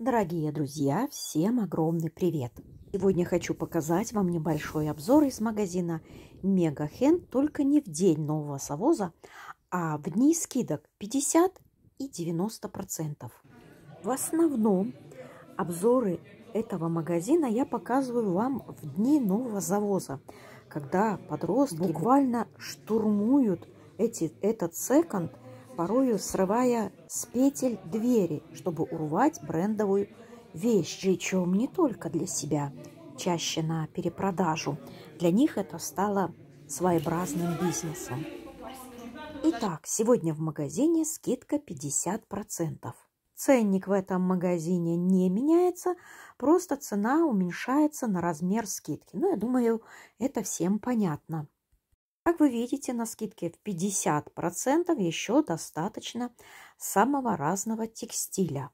Дорогие друзья, всем огромный привет! Сегодня хочу показать вам небольшой обзор из магазина Мега Хен только не в день нового совоза, а в дни скидок 50 и 90 процентов. В основном обзоры этого магазина я показываю вам в дни нового завоза, когда подростки буквально штурмуют эти, этот секонд – порою срывая с петель двери, чтобы урвать брендовую вещь, причем не только для себя, чаще на перепродажу. Для них это стало своеобразным бизнесом. Итак, сегодня в магазине скидка 50%. Ценник в этом магазине не меняется, просто цена уменьшается на размер скидки. Ну, я думаю, это всем понятно. Как вы видите, на скидке в 50% еще достаточно самого разного текстиля.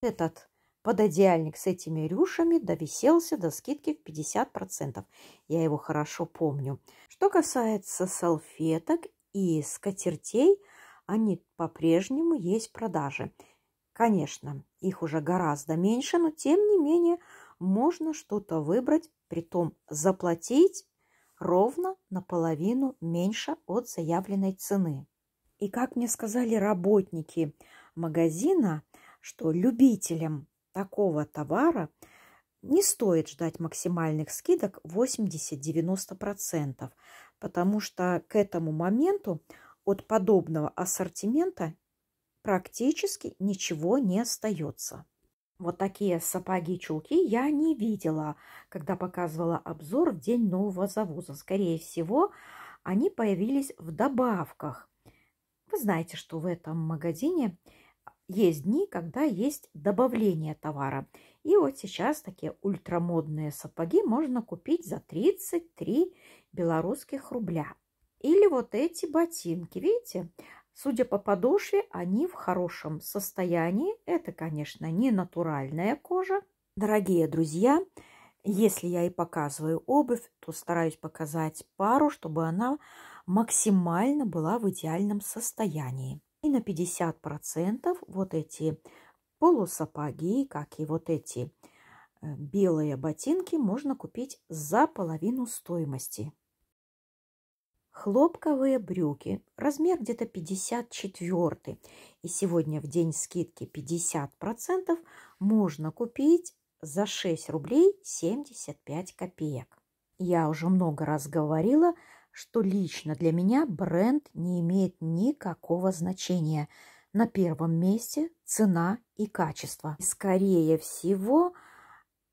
Этот пододеяльник с этими рюшами довиселся до скидки в 50%. Я его хорошо помню. Что касается салфеток и скатертей, они по-прежнему есть в продаже. Конечно, их уже гораздо меньше, но тем не менее можно что-то выбрать, при том заплатить ровно наполовину меньше от заявленной цены. И как мне сказали работники магазина, что любителям такого товара не стоит ждать максимальных скидок 80-90%, потому что к этому моменту от подобного ассортимента практически ничего не остается. Вот такие сапоги-чулки я не видела, когда показывала обзор в день нового завоза. Скорее всего, они появились в добавках. Вы знаете, что в этом магазине есть дни, когда есть добавление товара. И вот сейчас такие ультрамодные сапоги можно купить за 33 белорусских рубля. Или вот эти ботинки, видите, Судя по подошве, они в хорошем состоянии. Это, конечно, не натуральная кожа. Дорогие друзья, если я и показываю обувь, то стараюсь показать пару, чтобы она максимально была в идеальном состоянии. И на 50% вот эти полусапоги, как и вот эти э, белые ботинки, можно купить за половину стоимости. Хлопковые брюки, размер где-то 54. И сегодня в день скидки 50% можно купить за 6 рублей 75 копеек. Я уже много раз говорила, что лично для меня бренд не имеет никакого значения. На первом месте цена и качество. скорее всего,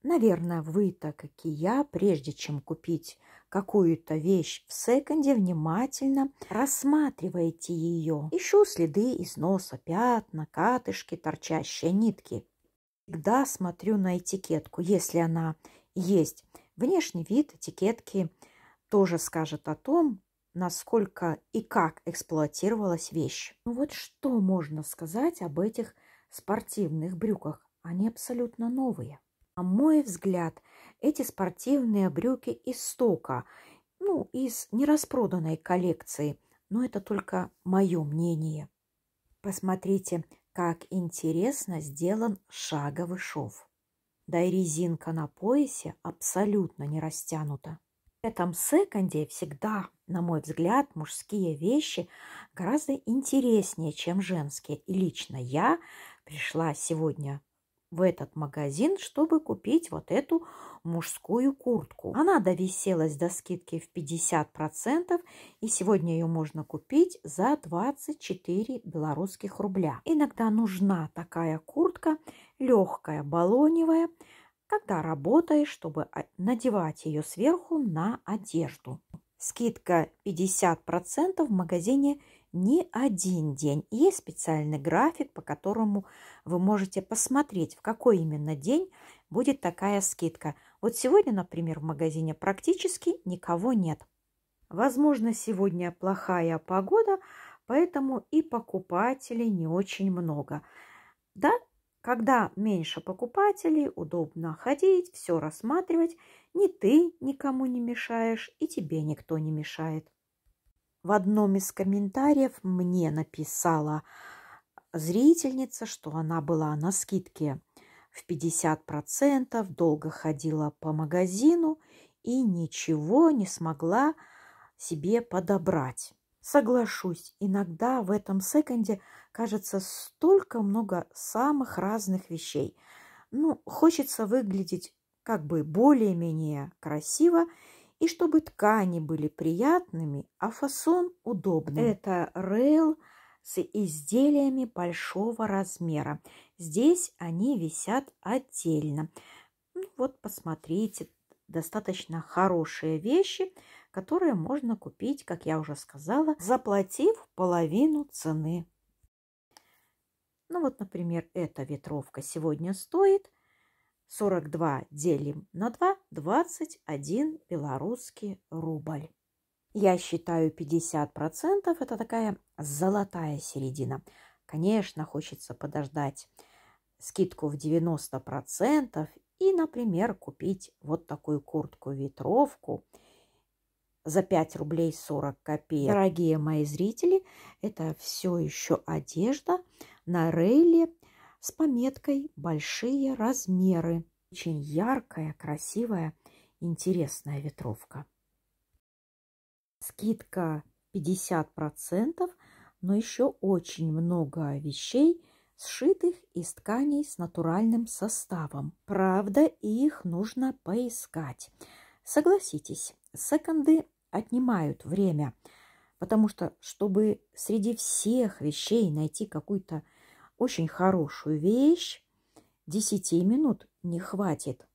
наверное, вы, так как и я, прежде чем купить какую-то вещь в секонде, внимательно рассматриваете ее. Ищу следы износа, пятна, катышки, торчащие нитки. Всегда смотрю на этикетку, если она есть. Внешний вид этикетки тоже скажет о том, насколько и как эксплуатировалась вещь. Ну вот что можно сказать об этих спортивных брюках? Они абсолютно новые. На мой взгляд, эти спортивные брюки из стока, ну, из нераспроданной коллекции. Но это только мое мнение. Посмотрите, как интересно сделан шаговый шов. Да и резинка на поясе абсолютно не растянута. В этом секонде всегда, на мой взгляд, мужские вещи гораздо интереснее, чем женские. И лично я пришла сегодня в этот магазин, чтобы купить вот эту мужскую куртку. Она довиселась до скидки в 50%, и сегодня ее можно купить за 24 белорусских рубля. Иногда нужна такая куртка, легкая, баллоневая, когда работаешь, чтобы надевать ее сверху на одежду. Скидка 50% в магазине не один день. Есть специальный график, по которому вы можете посмотреть, в какой именно день будет такая скидка. Вот сегодня, например, в магазине практически никого нет. Возможно, сегодня плохая погода, поэтому и покупателей не очень много. Да, когда меньше покупателей, удобно ходить, все рассматривать. Ни ты никому не мешаешь, и тебе никто не мешает. В одном из комментариев мне написала зрительница, что она была на скидке в 50%, долго ходила по магазину и ничего не смогла себе подобрать. Соглашусь, иногда в этом секонде кажется столько много самых разных вещей. Ну, хочется выглядеть как бы более-менее красиво и чтобы ткани были приятными, а фасон удобным. Это рейл с изделиями большого размера. Здесь они висят отдельно. Ну, вот посмотрите, достаточно хорошие вещи, которые можно купить, как я уже сказала, заплатив половину цены. Ну вот, например, эта ветровка сегодня стоит – 42 делим на 2, 21 белорусский рубль. Я считаю 50% это такая золотая середина. Конечно, хочется подождать скидку в 90% и, например, купить вот такую куртку-ветровку за 5 рублей 40 копеек. Дорогие мои зрители, это все еще одежда на рейле с пометкой «Большие размеры». Очень яркая, красивая, интересная ветровка. Скидка 50%, но еще очень много вещей, сшитых из тканей с натуральным составом. Правда, их нужно поискать. Согласитесь, секонды отнимают время, потому что, чтобы среди всех вещей найти какую-то очень хорошую вещь, 10 минут не хватит.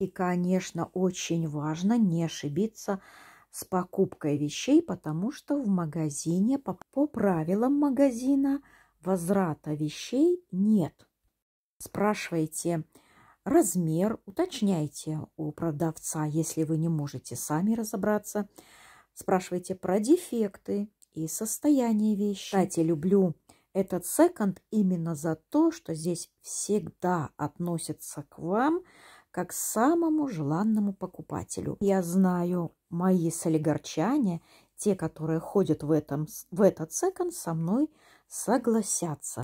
И, конечно, очень важно не ошибиться с покупкой вещей, потому что в магазине по, по правилам магазина возврата вещей нет. Спрашивайте размер, уточняйте у продавца, если вы не можете сами разобраться. Спрашивайте про дефекты и состояние вещи. Кстати, люблю этот секонд именно за то, что здесь всегда относятся к вам как к самому желанному покупателю. Я знаю, мои солигорчане, те, которые ходят в, этом, в этот секонд, со мной согласятся.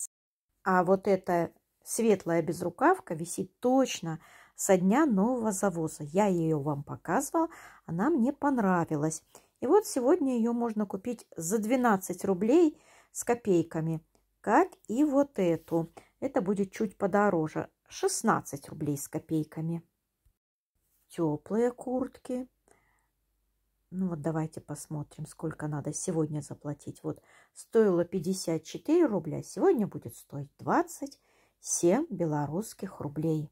А вот эта светлая безрукавка висит точно со дня нового завоза. Я ее вам показывала, она мне понравилась. И вот сегодня ее можно купить за 12 рублей с копейками как и вот эту. Это будет чуть подороже, 16 рублей с копейками. Теплые куртки. Ну вот давайте посмотрим, сколько надо сегодня заплатить. Вот стоило 54 рубля, сегодня будет стоить 27 белорусских рублей.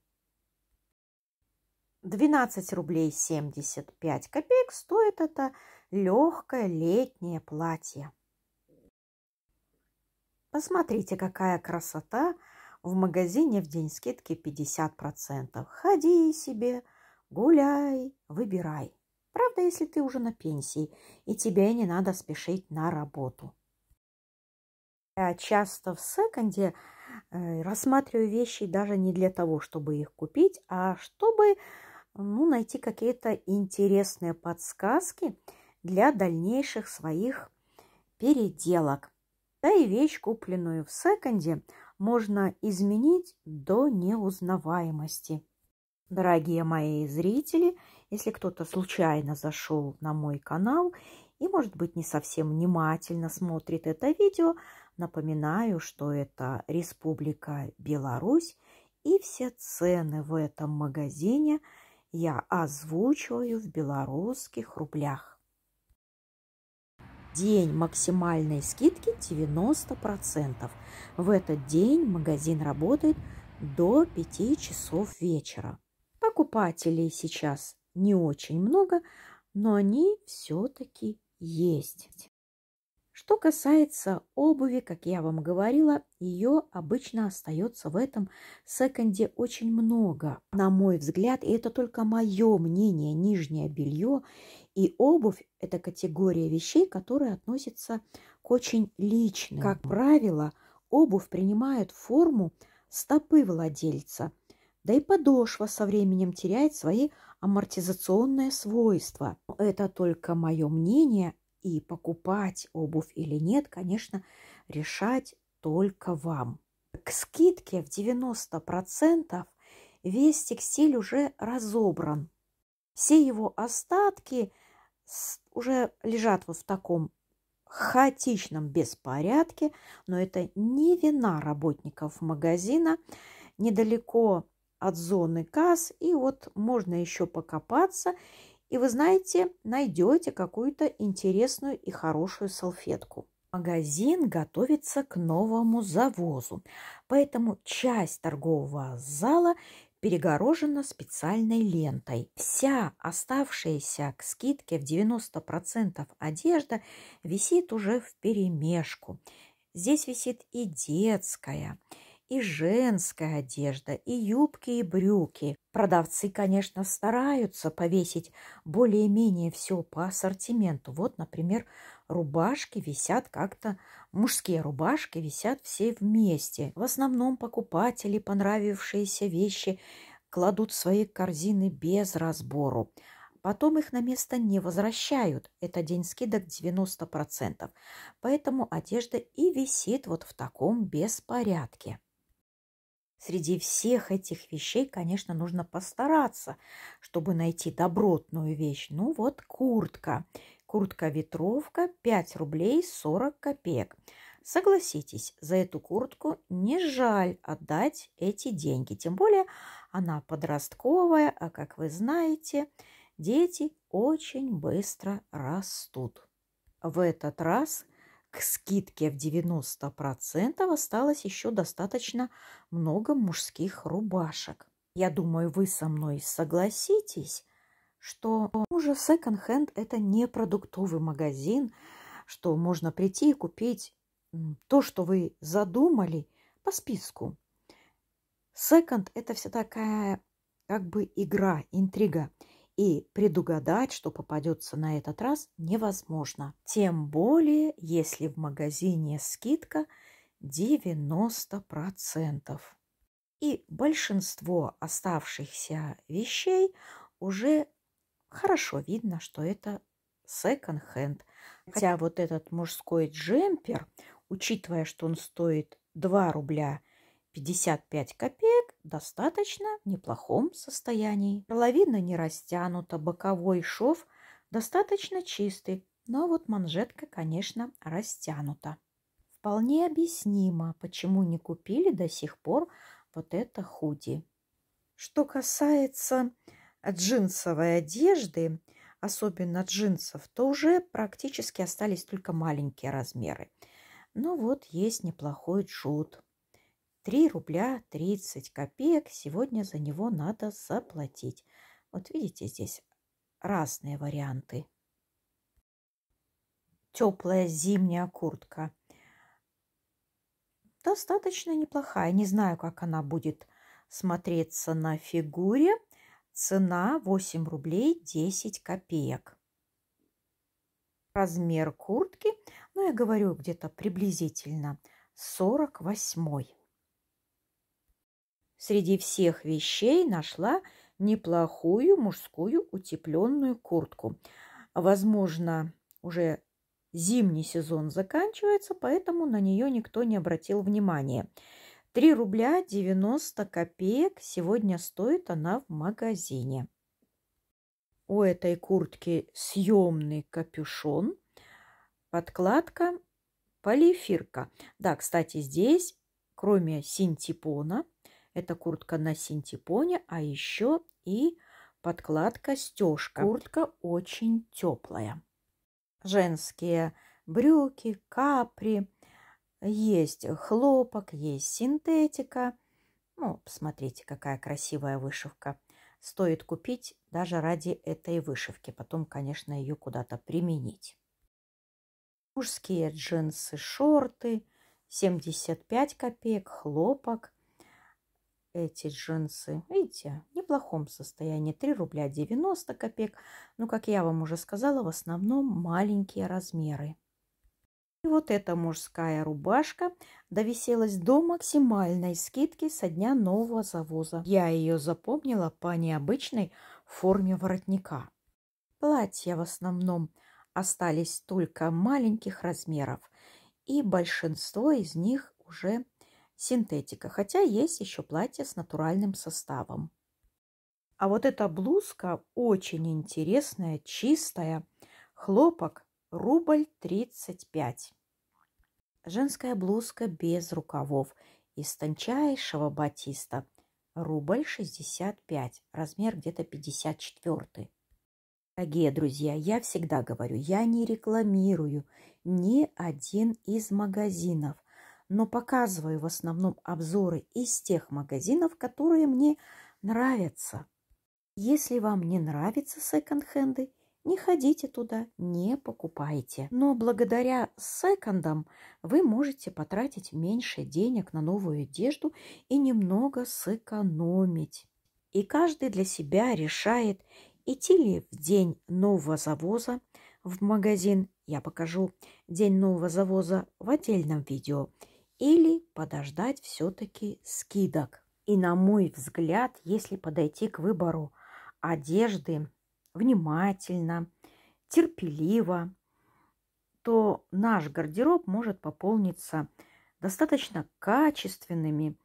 12 рублей 75 копеек стоит это легкое летнее платье. Посмотрите, какая красота в магазине в день скидки 50%. Ходи себе, гуляй, выбирай. Правда, если ты уже на пенсии, и тебе не надо спешить на работу. Я часто в секонде э, рассматриваю вещи даже не для того, чтобы их купить, а чтобы ну, найти какие-то интересные подсказки для дальнейших своих переделок. Да и вещь, купленную в секонде, можно изменить до неузнаваемости. Дорогие мои зрители, если кто-то случайно зашел на мой канал и, может быть, не совсем внимательно смотрит это видео, напоминаю, что это Республика Беларусь, и все цены в этом магазине я озвучиваю в белорусских рублях день максимальной скидки 90%. В этот день магазин работает до 5 часов вечера. Покупателей сейчас не очень много, но они все-таки есть. Что касается обуви, как я вам говорила, ее обычно остается в этом секонде очень много. На мой взгляд, и это только мое мнение, нижнее белье и обувь – это категория вещей, которые относятся к очень личным. Как правило, обувь принимает форму стопы владельца, да и подошва со временем теряет свои амортизационные свойства. Это только мое мнение, и покупать обувь или нет, конечно, решать только вам. К скидке в 90% весь текстиль уже разобран. Все его остатки уже лежат вот в таком хаотичном беспорядке, но это не вина работников магазина, недалеко от зоны касс, и вот можно еще покопаться, и вы знаете, найдете какую-то интересную и хорошую салфетку. Магазин готовится к новому завозу, поэтому часть торгового зала перегорожена специальной лентой. Вся оставшаяся к скидке в 90% одежда висит уже в перемешку. Здесь висит и детская, и женская одежда, и юбки, и брюки. Продавцы, конечно, стараются повесить более-менее все по ассортименту. Вот, например, рубашки висят как-то, мужские рубашки висят все вместе. В основном покупатели понравившиеся вещи кладут в свои корзины без разбору. Потом их на место не возвращают. Это день скидок 90%. Поэтому одежда и висит вот в таком беспорядке. Среди всех этих вещей, конечно, нужно постараться, чтобы найти добротную вещь. Ну вот куртка. Куртка-ветровка 5 рублей 40 копеек. Согласитесь, за эту куртку не жаль отдать эти деньги. Тем более она подростковая, а как вы знаете, дети очень быстро растут. В этот раз к скидке в 90% осталось еще достаточно много мужских рубашек. Я думаю, вы со мной согласитесь, что уже секонд-хенд – это не продуктовый магазин, что можно прийти и купить то, что вы задумали по списку. Секонд – это вся такая как бы игра, интрига. И предугадать, что попадется на этот раз, невозможно. Тем более, если в магазине скидка 90%. И большинство оставшихся вещей уже Хорошо видно, что это секонд-хенд. Хотя вот этот мужской джемпер, учитывая, что он стоит 2 рубля 55 копеек, достаточно в неплохом состоянии. Половина не растянута, боковой шов достаточно чистый, но вот манжетка, конечно, растянута. Вполне объяснимо, почему не купили до сих пор вот это худи. Что касается джинсовой одежды, особенно джинсов, то уже практически остались только маленькие размеры. Но ну вот есть неплохой джут. 3 рубля 30 копеек сегодня за него надо заплатить. Вот видите, здесь разные варианты. Теплая зимняя куртка. Достаточно неплохая. Не знаю, как она будет смотреться на фигуре – Цена 8 рублей 10 копеек. Размер куртки, ну я говорю где-то приблизительно 48. Среди всех вещей нашла неплохую мужскую утепленную куртку. Возможно, уже зимний сезон заканчивается, поэтому на нее никто не обратил внимания. 3 рубля 90 копеек сегодня стоит она в магазине. У этой куртки съемный капюшон, подкладка, полиэфирка. Да, кстати, здесь, кроме синтепона, эта куртка на синтепоне, а еще и подкладка стежка. Куртка очень теплая. Женские брюки, капри – есть хлопок, есть синтетика. Ну, посмотрите, какая красивая вышивка. Стоит купить даже ради этой вышивки. Потом, конечно, ее куда-то применить. Мужские джинсы, шорты. 75 копеек, хлопок. Эти джинсы, видите, в неплохом состоянии. 3 рубля 90 копеек. Ну, как я вам уже сказала, в основном маленькие размеры. И вот эта мужская рубашка довиселась до максимальной скидки со дня нового завоза. Я ее запомнила по необычной форме воротника. Платья в основном остались только маленьких размеров, и большинство из них уже синтетика, хотя есть еще платья с натуральным составом. А вот эта блузка очень интересная, чистая, хлопок рубль 35. Женская блузка без рукавов из тончайшего батиста. Рубль 65, размер где-то 54. Дорогие друзья, я всегда говорю, я не рекламирую ни один из магазинов, но показываю в основном обзоры из тех магазинов, которые мне нравятся. Если вам не нравятся секонд-хенды – не ходите туда, не покупайте. Но благодаря секондам вы можете потратить меньше денег на новую одежду и немного сэкономить. И каждый для себя решает, идти ли в день нового завоза в магазин, я покажу день нового завоза в отдельном видео, или подождать все-таки скидок. И на мой взгляд, если подойти к выбору одежды внимательно, терпеливо, то наш гардероб может пополниться достаточно качественными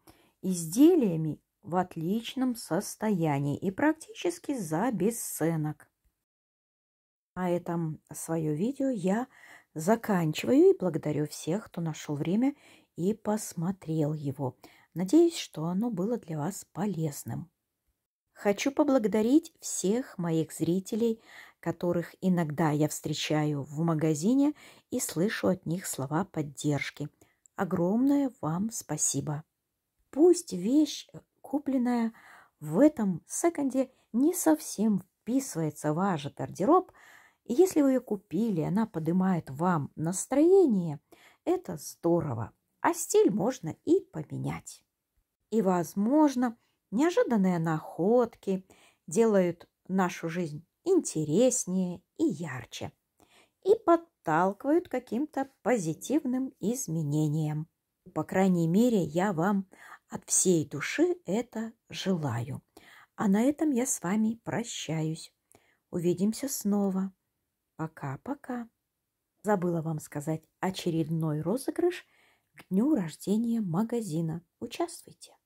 изделиями в отличном состоянии и практически за бесценок. На этом свое видео я заканчиваю и благодарю всех, кто нашел время и посмотрел его. Надеюсь, что оно было для вас полезным. Хочу поблагодарить всех моих зрителей, которых иногда я встречаю в магазине и слышу от них слова поддержки. Огромное вам спасибо. Пусть вещь, э, купленная в этом секонде, не совсем вписывается в ваш гардероб, и если вы ее купили, она поднимает вам настроение, это здорово. А стиль можно и поменять. И, возможно, Неожиданные находки делают нашу жизнь интереснее и ярче и подталкивают к каким-то позитивным изменениям. По крайней мере, я вам от всей души это желаю. А на этом я с вами прощаюсь. Увидимся снова. Пока-пока. Забыла вам сказать очередной розыгрыш к дню рождения магазина. Участвуйте.